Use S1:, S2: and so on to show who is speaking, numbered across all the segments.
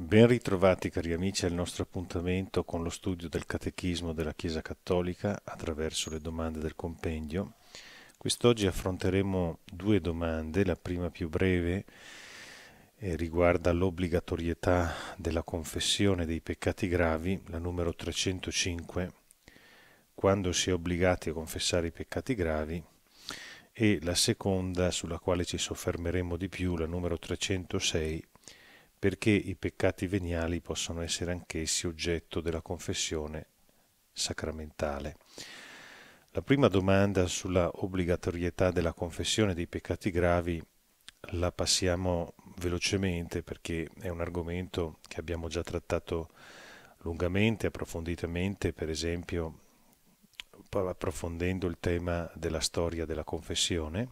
S1: Ben ritrovati cari amici al nostro appuntamento con lo studio del Catechismo della Chiesa Cattolica attraverso le domande del compendio. Quest'oggi affronteremo due domande, la prima più breve eh, riguarda l'obbligatorietà della confessione dei peccati gravi, la numero 305, quando si è obbligati a confessare i peccati gravi, e la seconda, sulla quale ci soffermeremo di più, la numero 306, perché i peccati veniali possono essere anch'essi oggetto della confessione sacramentale. La prima domanda sulla obbligatorietà della confessione dei peccati gravi la passiamo velocemente perché è un argomento che abbiamo già trattato lungamente, approfonditamente, per esempio approfondendo il tema della storia della confessione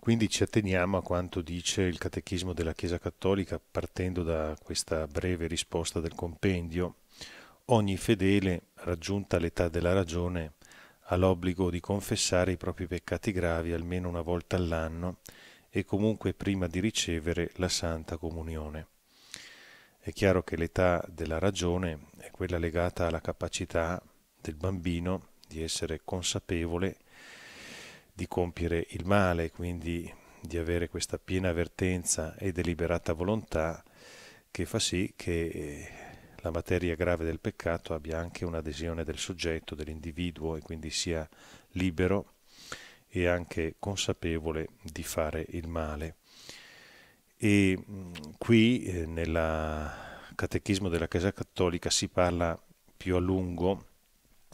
S1: quindi ci atteniamo a quanto dice il Catechismo della Chiesa Cattolica partendo da questa breve risposta del compendio. Ogni fedele, raggiunta l'età della ragione, ha l'obbligo di confessare i propri peccati gravi almeno una volta all'anno e comunque prima di ricevere la Santa Comunione. È chiaro che l'età della ragione è quella legata alla capacità del bambino di essere consapevole di compiere il male, quindi di avere questa piena avvertenza e deliberata volontà che fa sì che eh, la materia grave del peccato abbia anche un'adesione del soggetto, dell'individuo e quindi sia libero e anche consapevole di fare il male. E mm, qui eh, nel Catechismo della Chiesa Cattolica si parla più a lungo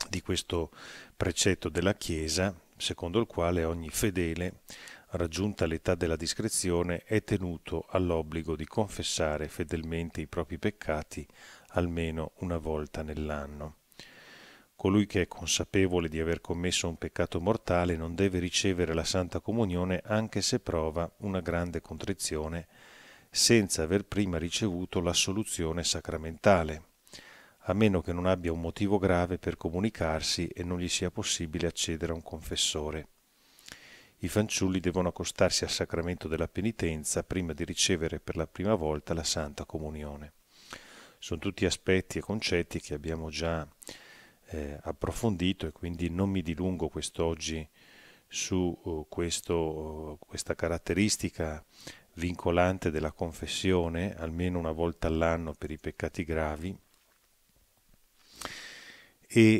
S1: di questo precetto della Chiesa secondo il quale ogni fedele, raggiunta l'età della discrezione, è tenuto all'obbligo di confessare fedelmente i propri peccati almeno una volta nell'anno. Colui che è consapevole di aver commesso un peccato mortale non deve ricevere la Santa Comunione anche se prova una grande contrizione, senza aver prima ricevuto l'assoluzione sacramentale a meno che non abbia un motivo grave per comunicarsi e non gli sia possibile accedere a un confessore. I fanciulli devono accostarsi al sacramento della penitenza prima di ricevere per la prima volta la Santa Comunione. Sono tutti aspetti e concetti che abbiamo già eh, approfondito e quindi non mi dilungo quest'oggi su uh, questo, uh, questa caratteristica vincolante della confessione almeno una volta all'anno per i peccati gravi e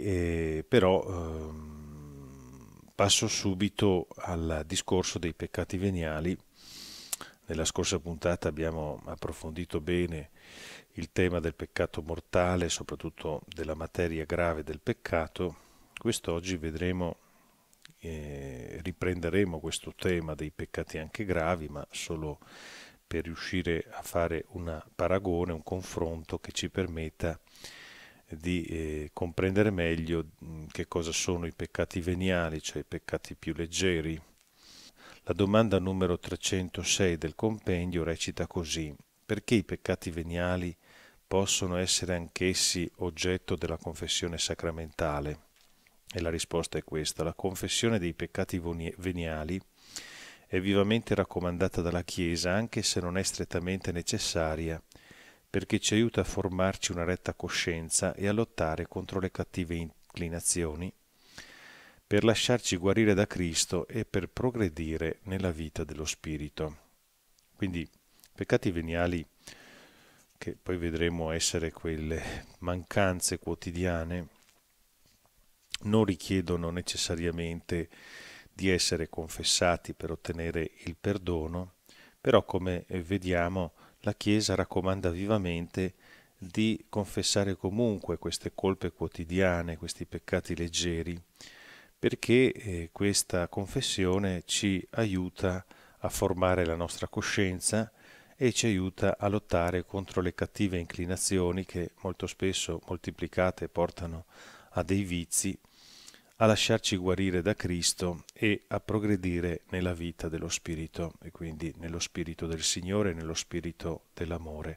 S1: eh, però ehm, passo subito al discorso dei peccati veniali. Nella scorsa puntata abbiamo approfondito bene il tema del peccato mortale, soprattutto della materia grave del peccato. Quest'oggi vedremo, eh, riprenderemo questo tema dei peccati anche gravi, ma solo per riuscire a fare un paragone, un confronto che ci permetta di eh, comprendere meglio mm, che cosa sono i peccati veniali, cioè i peccati più leggeri. La domanda numero 306 del compendio recita così: perché i peccati veniali possono essere anch'essi oggetto della confessione sacramentale? E la risposta è questa: la confessione dei peccati veniali è vivamente raccomandata dalla Chiesa anche se non è strettamente necessaria perché ci aiuta a formarci una retta coscienza e a lottare contro le cattive inclinazioni, per lasciarci guarire da Cristo e per progredire nella vita dello Spirito. Quindi peccati veniali, che poi vedremo essere quelle mancanze quotidiane, non richiedono necessariamente di essere confessati per ottenere il perdono, però come vediamo la Chiesa raccomanda vivamente di confessare comunque queste colpe quotidiane, questi peccati leggeri, perché eh, questa confessione ci aiuta a formare la nostra coscienza e ci aiuta a lottare contro le cattive inclinazioni che molto spesso moltiplicate portano a dei vizi a lasciarci guarire da Cristo e a progredire nella vita dello Spirito e quindi nello Spirito del Signore, nello Spirito dell'amore.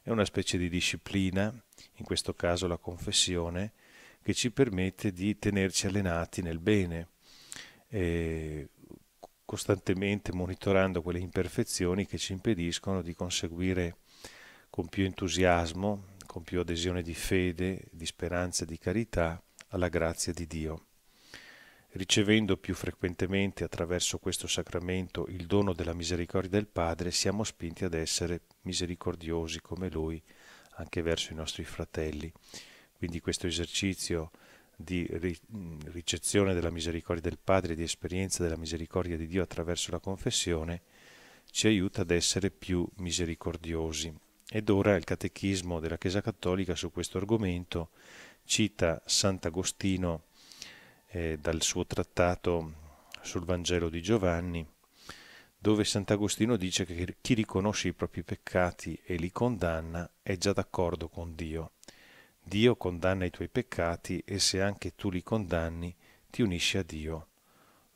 S1: È una specie di disciplina, in questo caso la confessione, che ci permette di tenerci allenati nel bene, eh, costantemente monitorando quelle imperfezioni che ci impediscono di conseguire con più entusiasmo, con più adesione di fede, di speranza e di carità, alla grazia di Dio. Ricevendo più frequentemente attraverso questo sacramento il dono della misericordia del Padre, siamo spinti ad essere misericordiosi come Lui anche verso i nostri fratelli. Quindi questo esercizio di ricezione della misericordia del Padre, di esperienza della misericordia di Dio attraverso la confessione, ci aiuta ad essere più misericordiosi. Ed ora il catechismo della Chiesa Cattolica su questo argomento cita Sant'Agostino eh, dal suo trattato sul Vangelo di Giovanni, dove Sant'Agostino dice che chi riconosce i propri peccati e li condanna è già d'accordo con Dio. Dio condanna i tuoi peccati e se anche tu li condanni ti unisci a Dio.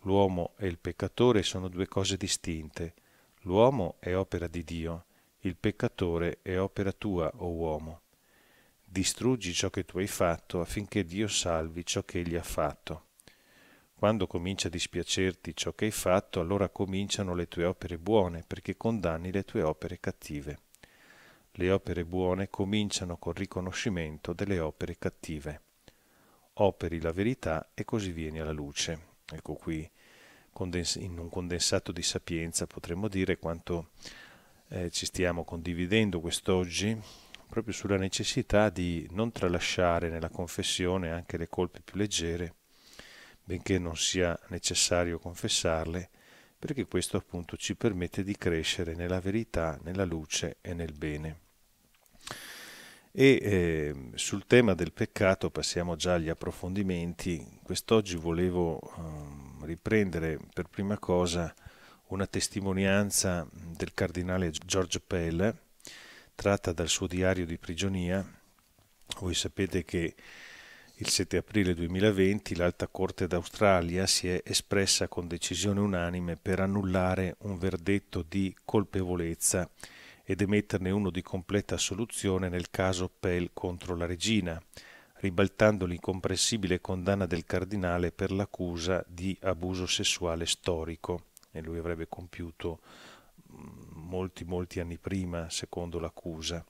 S1: L'uomo e il peccatore sono due cose distinte. L'uomo è opera di Dio, il peccatore è opera tua, o uomo distruggi ciò che tu hai fatto affinché Dio salvi ciò che egli ha fatto. Quando comincia a dispiacerti ciò che hai fatto, allora cominciano le tue opere buone, perché condanni le tue opere cattive. Le opere buone cominciano col riconoscimento delle opere cattive. Operi la verità e così vieni alla luce. Ecco qui, in un condensato di sapienza, potremmo dire quanto eh, ci stiamo condividendo quest'oggi proprio sulla necessità di non tralasciare nella confessione anche le colpe più leggere, benché non sia necessario confessarle, perché questo appunto ci permette di crescere nella verità, nella luce e nel bene. E eh, sul tema del peccato passiamo già agli approfondimenti. Quest'oggi volevo eh, riprendere per prima cosa una testimonianza del cardinale Giorgio Pell, tratta dal suo diario di prigionia. Voi sapete che il 7 aprile 2020 l'Alta Corte d'Australia si è espressa con decisione unanime per annullare un verdetto di colpevolezza ed emetterne uno di completa assoluzione nel caso Pell contro la regina, ribaltando l'incomprensibile condanna del cardinale per l'accusa di abuso sessuale storico e lui avrebbe compiuto mm, molti molti anni prima, secondo l'accusa.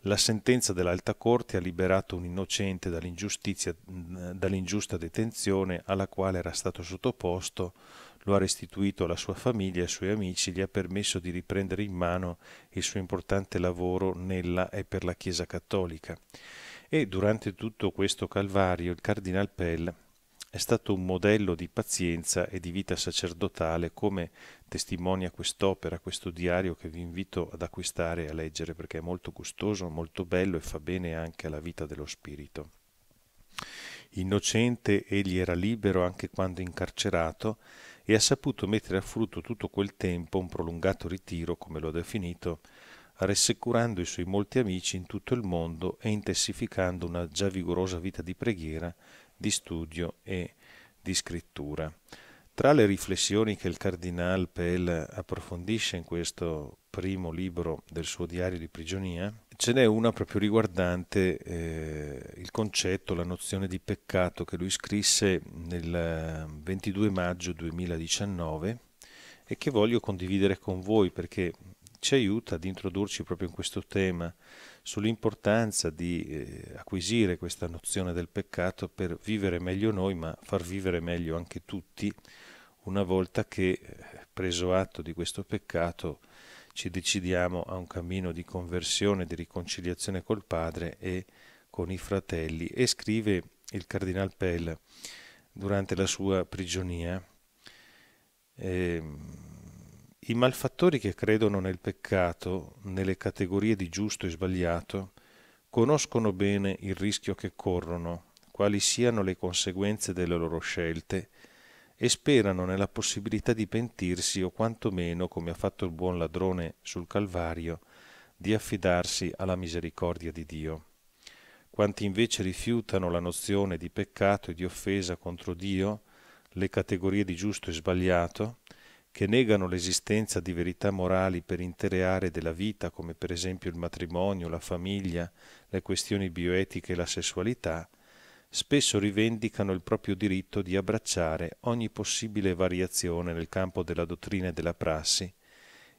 S1: La sentenza dell'Alta Corte ha liberato un innocente dall'ingiustizia, dall'ingiusta detenzione alla quale era stato sottoposto, lo ha restituito alla sua famiglia e ai suoi amici, gli ha permesso di riprendere in mano il suo importante lavoro nella e per la Chiesa Cattolica. E durante tutto questo calvario il Cardinal Pell è stato un modello di pazienza e di vita sacerdotale come testimonia quest'opera, questo diario che vi invito ad acquistare e a leggere perché è molto gustoso, molto bello e fa bene anche alla vita dello spirito. Innocente egli era libero anche quando incarcerato e ha saputo mettere a frutto tutto quel tempo, un prolungato ritiro, come lo ha definito, rassicurando i suoi molti amici in tutto il mondo e intensificando una già vigorosa vita di preghiera, di studio e di scrittura. Tra le riflessioni che il cardinal Pell approfondisce in questo primo libro del suo diario di prigionia, ce n'è una proprio riguardante eh, il concetto, la nozione di peccato che lui scrisse nel 22 maggio 2019 e che voglio condividere con voi perché ci aiuta ad introdurci proprio in questo tema sull'importanza di eh, acquisire questa nozione del peccato per vivere meglio noi, ma far vivere meglio anche tutti una volta che, eh, preso atto di questo peccato, ci decidiamo a un cammino di conversione, di riconciliazione col Padre e con i fratelli. E scrive il Cardinal Pell durante la sua prigionia, eh, i malfattori che credono nel peccato, nelle categorie di giusto e sbagliato, conoscono bene il rischio che corrono, quali siano le conseguenze delle loro scelte e sperano nella possibilità di pentirsi o quantomeno, come ha fatto il buon ladrone sul Calvario, di affidarsi alla misericordia di Dio. Quanti invece rifiutano la nozione di peccato e di offesa contro Dio, le categorie di giusto e sbagliato, che negano l'esistenza di verità morali per intere aree della vita, come per esempio il matrimonio, la famiglia, le questioni bioetiche e la sessualità, spesso rivendicano il proprio diritto di abbracciare ogni possibile variazione nel campo della dottrina e della prassi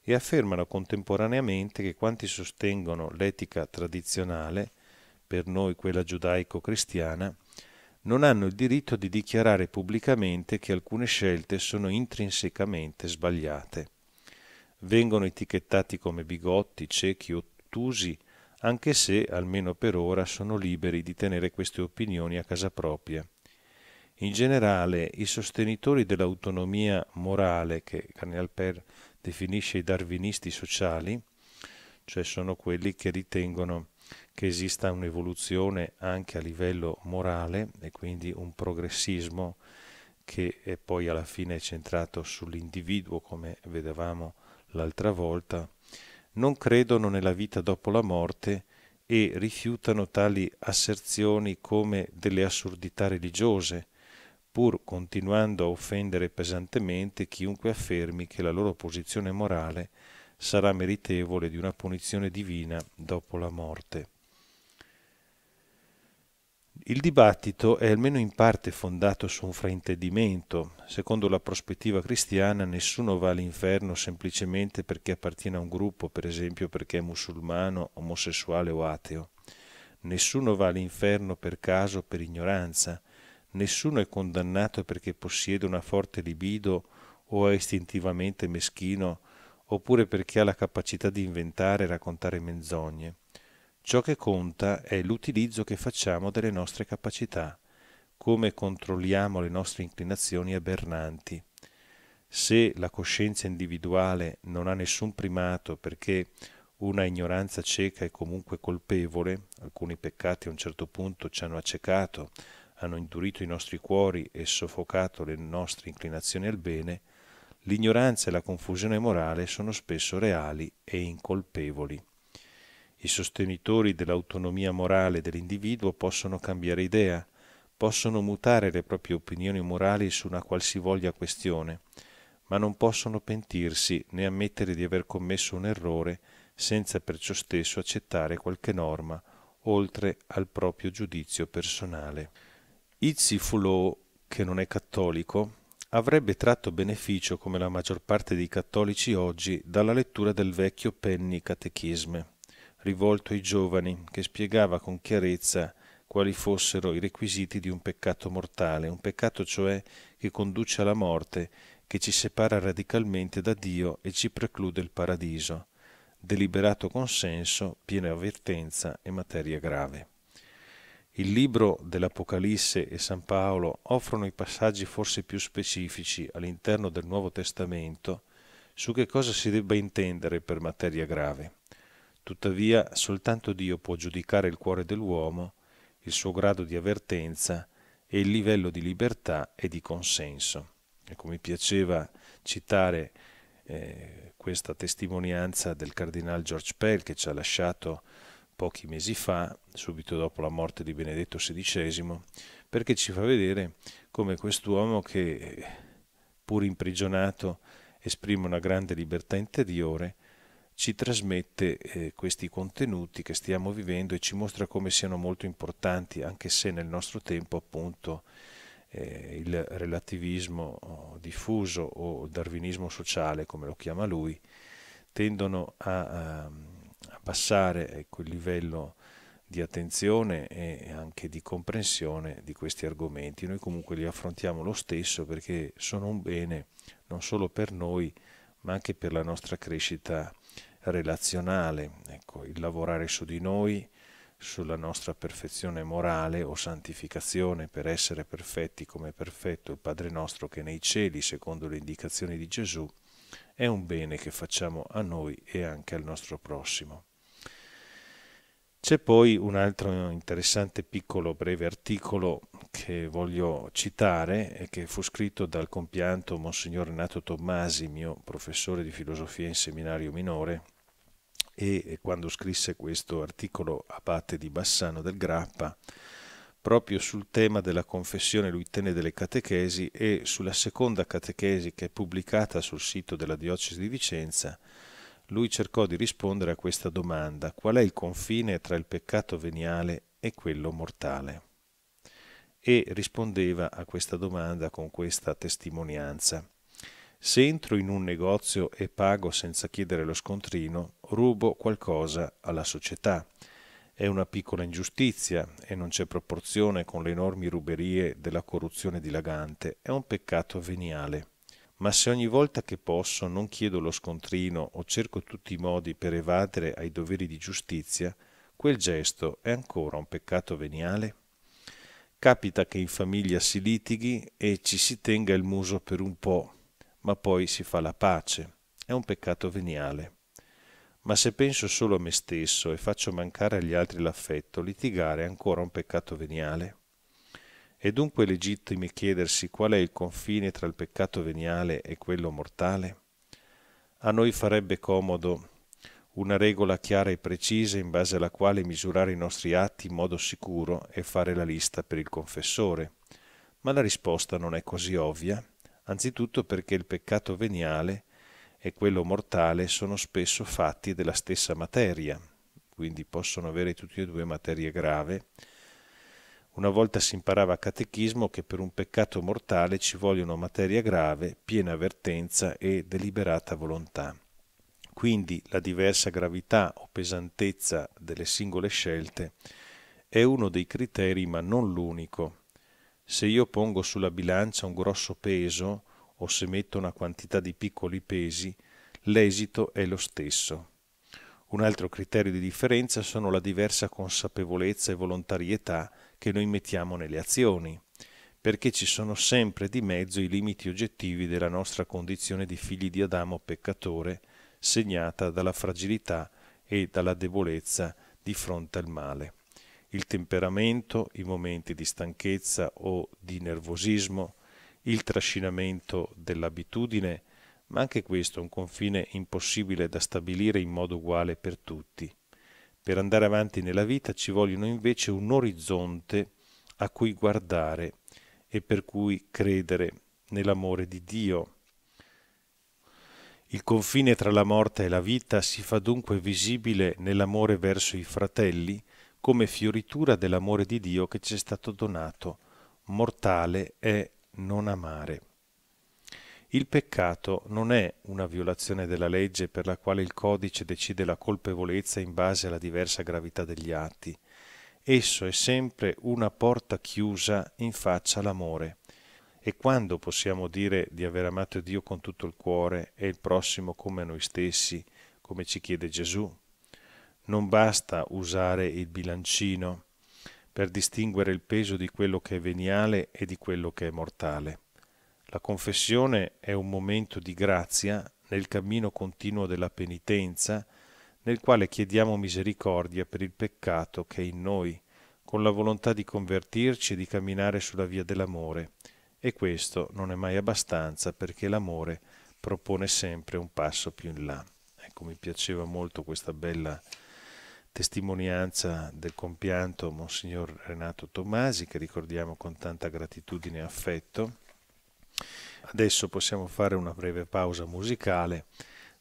S1: e affermano contemporaneamente che quanti sostengono l'etica tradizionale, per noi quella giudaico-cristiana, non hanno il diritto di dichiarare pubblicamente che alcune scelte sono intrinsecamente sbagliate. Vengono etichettati come bigotti, ciechi, ottusi anche se, almeno per ora, sono liberi di tenere queste opinioni a casa propria. In generale, i sostenitori dell'autonomia morale che Carneal Per definisce i darwinisti sociali, cioè sono quelli che ritengono che esista un'evoluzione anche a livello morale e quindi un progressismo che è poi alla fine è centrato sull'individuo, come vedevamo l'altra volta, non credono nella vita dopo la morte e rifiutano tali asserzioni come delle assurdità religiose, pur continuando a offendere pesantemente chiunque affermi che la loro posizione morale sarà meritevole di una punizione divina dopo la morte. Il dibattito è almeno in parte fondato su un fraintendimento. Secondo la prospettiva cristiana nessuno va all'inferno semplicemente perché appartiene a un gruppo, per esempio perché è musulmano, omosessuale o ateo. Nessuno va all'inferno per caso o per ignoranza. Nessuno è condannato perché possiede una forte libido o è istintivamente meschino, oppure perché ha la capacità di inventare e raccontare menzogne. Ciò che conta è l'utilizzo che facciamo delle nostre capacità, come controlliamo le nostre inclinazioni aberranti. Se la coscienza individuale non ha nessun primato perché una ignoranza cieca è comunque colpevole, alcuni peccati a un certo punto ci hanno accecato, hanno indurito i nostri cuori e soffocato le nostre inclinazioni al bene, l'ignoranza e la confusione morale sono spesso reali e incolpevoli. I sostenitori dell'autonomia morale dell'individuo possono cambiare idea, possono mutare le proprie opinioni morali su una qualsivoglia questione, ma non possono pentirsi né ammettere di aver commesso un errore senza perciò stesso accettare qualche norma oltre al proprio giudizio personale. Izzy Fulò, che non è cattolico, avrebbe tratto beneficio, come la maggior parte dei cattolici oggi, dalla lettura del vecchio Penny Catechisme rivolto ai giovani, che spiegava con chiarezza quali fossero i requisiti di un peccato mortale, un peccato cioè che conduce alla morte, che ci separa radicalmente da Dio e ci preclude il paradiso. Deliberato consenso, piena avvertenza e materia grave. Il libro dell'Apocalisse e San Paolo offrono i passaggi forse più specifici all'interno del Nuovo Testamento su che cosa si debba intendere per materia grave. Tuttavia soltanto Dio può giudicare il cuore dell'uomo, il suo grado di avvertenza e il livello di libertà e di consenso. Ecco, mi piaceva citare eh, questa testimonianza del cardinale George Pell che ci ha lasciato pochi mesi fa, subito dopo la morte di Benedetto XVI, perché ci fa vedere come quest'uomo che, pur imprigionato, esprime una grande libertà interiore, ci trasmette eh, questi contenuti che stiamo vivendo e ci mostra come siano molto importanti, anche se nel nostro tempo appunto eh, il relativismo oh, diffuso o il darwinismo sociale, come lo chiama lui, tendono a, a ehm, abbassare eh, quel livello di attenzione e anche di comprensione di questi argomenti. Noi comunque li affrontiamo lo stesso perché sono un bene non solo per noi, ma anche per la nostra crescita relazionale, ecco, il lavorare su di noi, sulla nostra perfezione morale o santificazione per essere perfetti come perfetto il Padre nostro che nei cieli, secondo le indicazioni di Gesù, è un bene che facciamo a noi e anche al nostro prossimo. C'è poi un altro interessante piccolo breve articolo che voglio citare e che fu scritto dal compianto Monsignor Renato Tommasi, mio professore di filosofia in seminario minore, e quando scrisse questo articolo a parte di Bassano del Grappa, proprio sul tema della confessione lui tenne delle catechesi e sulla seconda catechesi che è pubblicata sul sito della diocesi di Vicenza, lui cercò di rispondere a questa domanda, qual è il confine tra il peccato veniale e quello mortale? E rispondeva a questa domanda con questa testimonianza. Se entro in un negozio e pago senza chiedere lo scontrino, rubo qualcosa alla società. È una piccola ingiustizia e non c'è proporzione con le enormi ruberie della corruzione dilagante. È un peccato veniale ma se ogni volta che posso non chiedo lo scontrino o cerco tutti i modi per evadere ai doveri di giustizia, quel gesto è ancora un peccato veniale? Capita che in famiglia si litighi e ci si tenga il muso per un po', ma poi si fa la pace. È un peccato veniale. Ma se penso solo a me stesso e faccio mancare agli altri l'affetto, litigare è ancora un peccato veniale? È dunque legittimo chiedersi qual è il confine tra il peccato veniale e quello mortale? A noi farebbe comodo una regola chiara e precisa in base alla quale misurare i nostri atti in modo sicuro e fare la lista per il confessore. Ma la risposta non è così ovvia, anzitutto perché il peccato veniale e quello mortale sono spesso fatti della stessa materia, quindi possono avere tutti e due materia grave, una volta si imparava a catechismo che per un peccato mortale ci vogliono materia grave, piena avvertenza e deliberata volontà. Quindi la diversa gravità o pesantezza delle singole scelte è uno dei criteri ma non l'unico. Se io pongo sulla bilancia un grosso peso o se metto una quantità di piccoli pesi, l'esito è lo stesso. Un altro criterio di differenza sono la diversa consapevolezza e volontarietà che noi mettiamo nelle azioni, perché ci sono sempre di mezzo i limiti oggettivi della nostra condizione di figli di Adamo peccatore, segnata dalla fragilità e dalla debolezza di fronte al male. Il temperamento, i momenti di stanchezza o di nervosismo, il trascinamento dell'abitudine, ma anche questo è un confine impossibile da stabilire in modo uguale per tutti. Per andare avanti nella vita ci vogliono invece un orizzonte a cui guardare e per cui credere nell'amore di Dio. Il confine tra la morte e la vita si fa dunque visibile nell'amore verso i fratelli come fioritura dell'amore di Dio che ci è stato donato. Mortale è non amare. Il peccato non è una violazione della legge per la quale il codice decide la colpevolezza in base alla diversa gravità degli atti. Esso è sempre una porta chiusa in faccia all'amore. E quando possiamo dire di aver amato Dio con tutto il cuore e il prossimo come a noi stessi, come ci chiede Gesù? Non basta usare il bilancino per distinguere il peso di quello che è veniale e di quello che è mortale. La confessione è un momento di grazia nel cammino continuo della penitenza, nel quale chiediamo misericordia per il peccato che è in noi, con la volontà di convertirci e di camminare sulla via dell'amore. E questo non è mai abbastanza perché l'amore propone sempre un passo più in là. Ecco, mi piaceva molto questa bella testimonianza del compianto Monsignor Renato Tomasi, che ricordiamo con tanta gratitudine e affetto Adesso possiamo fare una breve pausa musicale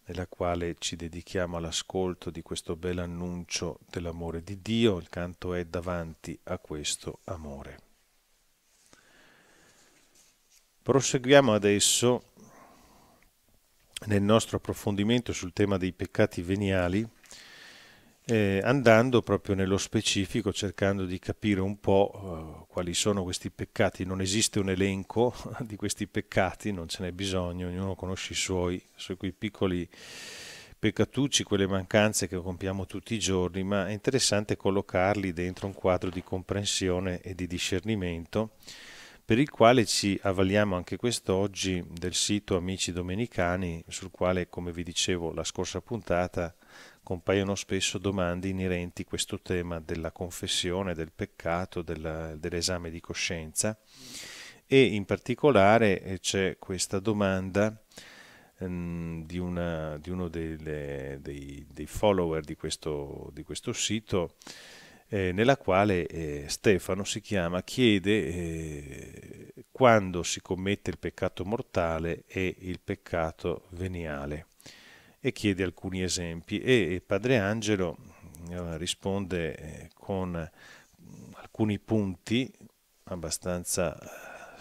S1: nella quale ci dedichiamo all'ascolto di questo bel annuncio dell'amore di Dio. Il canto è davanti a questo amore. Proseguiamo adesso nel nostro approfondimento sul tema dei peccati veniali eh, andando proprio nello specifico, cercando di capire un po' eh, quali sono questi peccati. Non esiste un elenco di questi peccati, non ce n'è bisogno, ognuno conosce i suoi, su quei piccoli peccatucci, quelle mancanze che compiamo tutti i giorni, ma è interessante collocarli dentro un quadro di comprensione e di discernimento per il quale ci avvaliamo anche quest'oggi del sito Amici Domenicani, sul quale, come vi dicevo la scorsa puntata, compaiono spesso domande inerenti a questo tema della confessione, del peccato, della, dell'esame di coscienza e in particolare eh, c'è questa domanda ehm, di, una, di, uno delle, dei, dei, follower di questo, di questo sito eh, nella quale eh, Stefano si chiama chiede eh, quando si commette il peccato mortale e il peccato veniale e chiede alcuni esempi e Padre Angelo eh, risponde eh, con mm, alcuni punti abbastanza eh,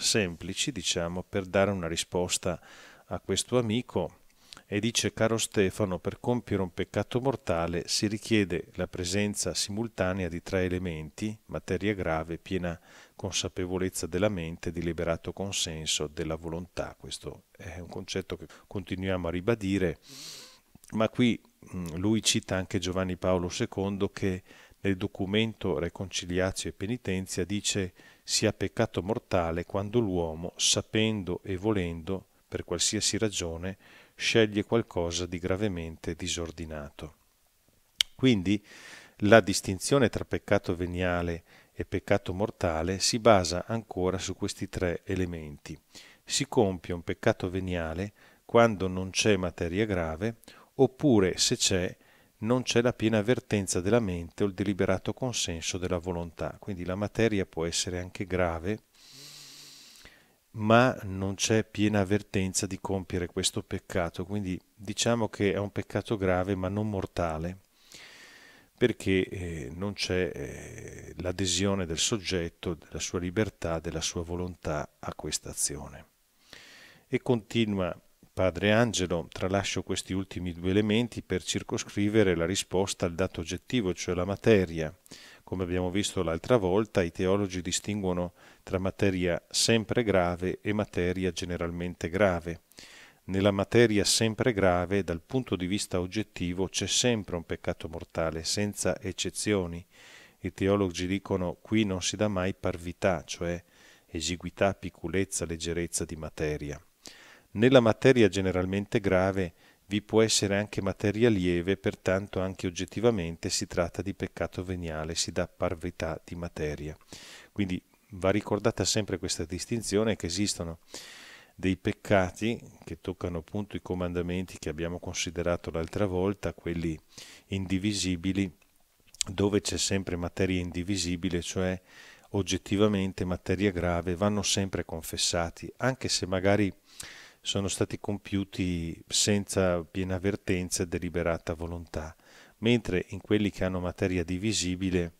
S1: semplici, diciamo, per dare una risposta a questo amico e dice caro Stefano per compiere un peccato mortale si richiede la presenza simultanea di tre elementi materia grave, piena consapevolezza della mente, deliberato consenso della volontà questo è un concetto che continuiamo a ribadire ma qui mm, lui cita anche Giovanni Paolo II che nel documento Reconciliazio e Penitenzia dice sia peccato mortale quando l'uomo, sapendo e volendo, per qualsiasi ragione, sceglie qualcosa di gravemente disordinato. Quindi la distinzione tra peccato veniale e peccato mortale si basa ancora su questi tre elementi. Si compie un peccato veniale quando non c'è materia grave oppure se c'è non c'è la piena avvertenza della mente o il deliberato consenso della volontà. Quindi la materia può essere anche grave, ma non c'è piena avvertenza di compiere questo peccato. Quindi diciamo che è un peccato grave ma non mortale, perché eh, non c'è eh, l'adesione del soggetto, della sua libertà, della sua volontà a questa azione. E continua Padre Angelo, tralascio questi ultimi due elementi per circoscrivere la risposta al dato oggettivo, cioè la materia. Come abbiamo visto l'altra volta, i teologi distinguono tra materia sempre grave e materia generalmente grave. Nella materia sempre grave, dal punto di vista oggettivo, c'è sempre un peccato mortale, senza eccezioni. I teologi dicono qui non si dà mai parvità, cioè esiguità, piccolezza, leggerezza di materia. Nella materia generalmente grave vi può essere anche materia lieve, pertanto anche oggettivamente si tratta di peccato veniale, si dà parvità di materia. Quindi va ricordata sempre questa distinzione che esistono dei peccati che toccano appunto i comandamenti che abbiamo considerato l'altra volta, quelli indivisibili, dove c'è sempre materia indivisibile, cioè oggettivamente materia grave, vanno sempre confessati, anche se magari sono stati compiuti senza piena avvertenza e deliberata volontà, mentre in quelli che hanno materia divisibile,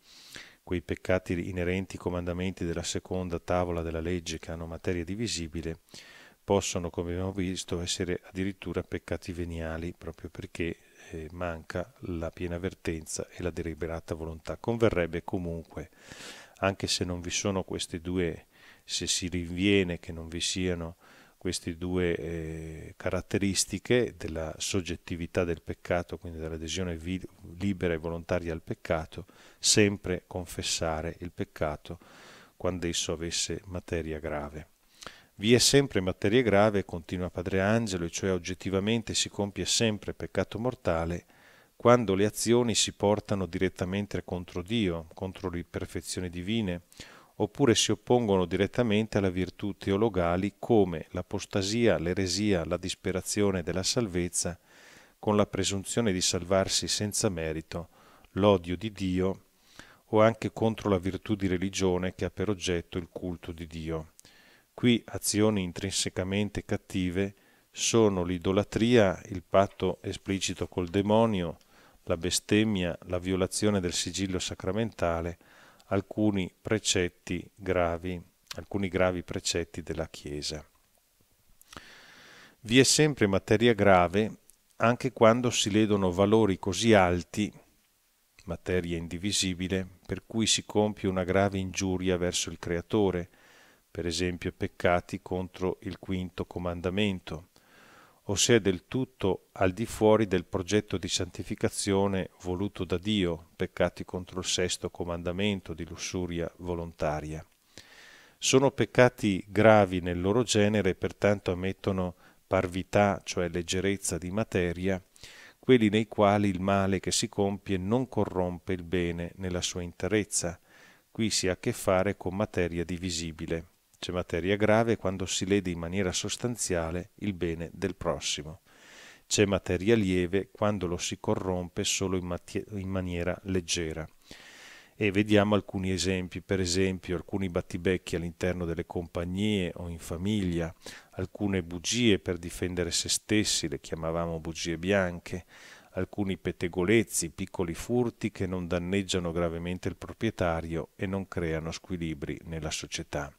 S1: quei peccati inerenti ai comandamenti della seconda tavola della legge che hanno materia divisibile, possono, come abbiamo visto, essere addirittura peccati veniali, proprio perché eh, manca la piena avvertenza e la deliberata volontà. Converrebbe comunque, anche se non vi sono queste due, se si rinviene che non vi siano queste due eh, caratteristiche della soggettività del peccato, quindi dell'adesione vi- libera e volontaria al peccato, sempre confessare il peccato quando esso avesse materia grave. Vi è sempre materia grave, continua Padre Angelo, e cioè oggettivamente si compie sempre peccato mortale quando le azioni si portano direttamente contro Dio, contro le perfezioni divine, oppure si oppongono direttamente alla virtù teologali come l'apostasia, l'eresia, la disperazione della salvezza, con la presunzione di salvarsi senza merito, l'odio di Dio o anche contro la virtù di religione che ha per oggetto il culto di Dio. Qui azioni intrinsecamente cattive sono l'idolatria, il patto esplicito col demonio, la bestemmia, la violazione del sigillo sacramentale, alcuni precetti gravi, alcuni gravi precetti della Chiesa. Vi è sempre materia grave anche quando si ledono valori così alti, materia indivisibile, per cui si compie una grave ingiuria verso il Creatore, per esempio peccati contro il quinto comandamento, o se è del tutto al di fuori del progetto di santificazione voluto da Dio, peccati contro il sesto comandamento di lussuria volontaria. Sono peccati gravi nel loro genere e pertanto ammettono parvità, cioè leggerezza di materia, quelli nei quali il male che si compie non corrompe il bene nella sua interezza. Qui si ha a che fare con materia divisibile. C'è materia grave quando si lede in maniera sostanziale il bene del prossimo. C'è materia lieve quando lo si corrompe solo in, in maniera leggera. E vediamo alcuni esempi, per esempio alcuni battibecchi all'interno delle compagnie o in famiglia, alcune bugie per difendere se stessi, le chiamavamo bugie bianche, alcuni pettegolezzi, piccoli furti che non danneggiano gravemente il proprietario e non creano squilibri nella società.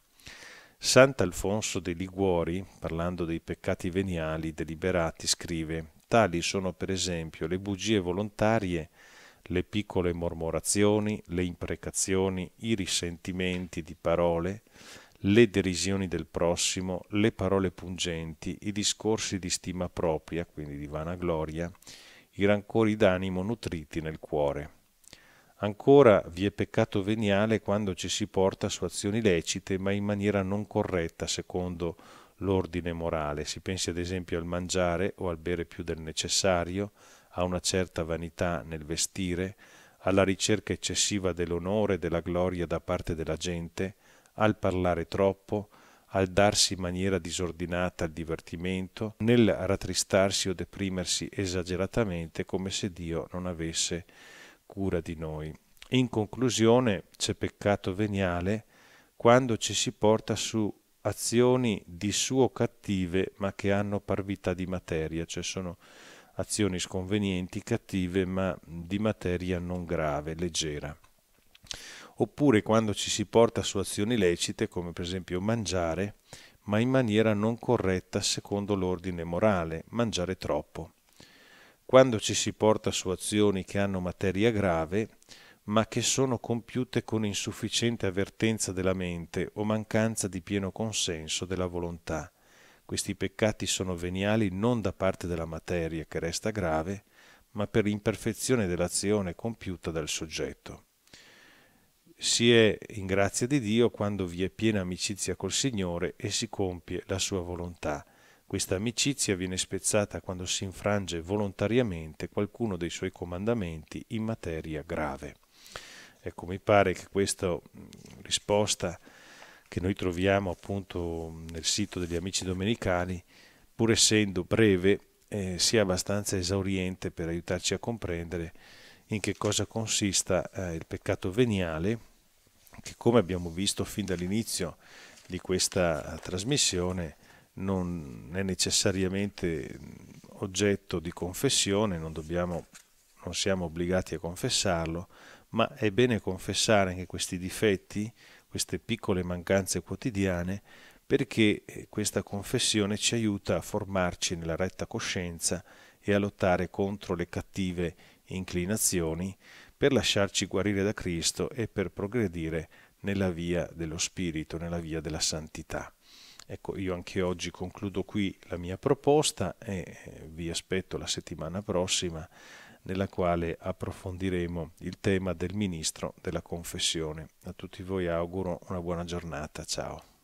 S1: Sant'Alfonso dei Liguori, parlando dei peccati veniali deliberati, scrive Tali sono per esempio le bugie volontarie, le piccole mormorazioni, le imprecazioni, i risentimenti di parole, le derisioni del prossimo, le parole pungenti, i discorsi di stima propria, quindi di vanagloria, i rancori d'animo nutriti nel cuore. Ancora vi è peccato veniale quando ci si porta su azioni lecite ma in maniera non corretta secondo l'ordine morale. Si pensi ad esempio al mangiare o al bere più del necessario, a una certa vanità nel vestire, alla ricerca eccessiva dell'onore e della gloria da parte della gente, al parlare troppo, al darsi in maniera disordinata al divertimento, nel rattristarsi o deprimersi esageratamente come se Dio non avesse cura di noi. In conclusione, c'è peccato veniale quando ci si porta su azioni di suo cattive ma che hanno parvità di materia, cioè sono azioni sconvenienti, cattive ma di materia non grave, leggera. Oppure quando ci si porta su azioni lecite, come per esempio mangiare, ma in maniera non corretta secondo l'ordine morale, mangiare troppo quando ci si porta su azioni che hanno materia grave, ma che sono compiute con insufficiente avvertenza della mente o mancanza di pieno consenso della volontà. Questi peccati sono veniali non da parte della materia che resta grave, ma per l'imperfezione dell'azione compiuta dal soggetto. Si è in grazia di Dio quando vi è piena amicizia col Signore e si compie la sua volontà questa amicizia viene spezzata quando si infrange volontariamente qualcuno dei suoi comandamenti in materia grave. Ecco, mi pare che questa risposta che noi troviamo appunto nel sito degli Amici domenicani, pur essendo breve, eh, sia abbastanza esauriente per aiutarci a comprendere in che cosa consista eh, il peccato veniale, che come abbiamo visto fin dall'inizio di questa eh, trasmissione, non è necessariamente oggetto di confessione, non, dobbiamo, non siamo obbligati a confessarlo, ma è bene confessare anche questi difetti, queste piccole mancanze quotidiane, perché eh, questa confessione ci aiuta a formarci nella retta coscienza e a lottare contro le cattive inclinazioni per lasciarci guarire da Cristo e per progredire nella via dello Spirito, nella via della santità. Ecco, io anche oggi concludo qui la mia proposta e eh, vi aspetto la settimana prossima nella quale approfondiremo il tema del ministro della confessione. A tutti voi auguro una buona giornata, ciao.